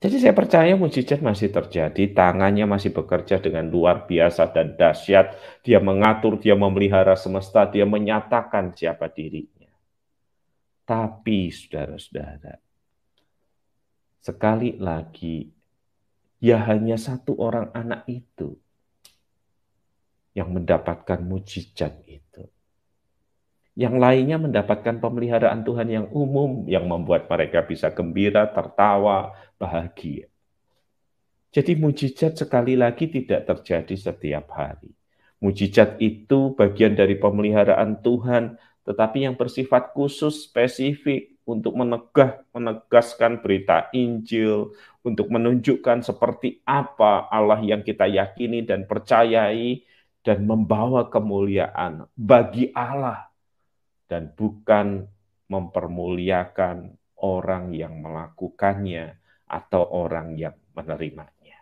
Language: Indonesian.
Jadi saya percaya mujizat masih terjadi, tangannya masih bekerja dengan luar biasa dan dahsyat. Dia mengatur, dia memelihara semesta, dia menyatakan siapa dirinya. Tapi saudara-saudara, sekali lagi, ya hanya satu orang anak itu yang mendapatkan mujizat yang lainnya mendapatkan pemeliharaan Tuhan yang umum, yang membuat mereka bisa gembira, tertawa, bahagia. Jadi mujizat sekali lagi tidak terjadi setiap hari. Mujizat itu bagian dari pemeliharaan Tuhan, tetapi yang bersifat khusus, spesifik, untuk menegah, menegaskan berita Injil, untuk menunjukkan seperti apa Allah yang kita yakini dan percayai, dan membawa kemuliaan bagi Allah dan bukan mempermuliakan orang yang melakukannya atau orang yang menerimanya.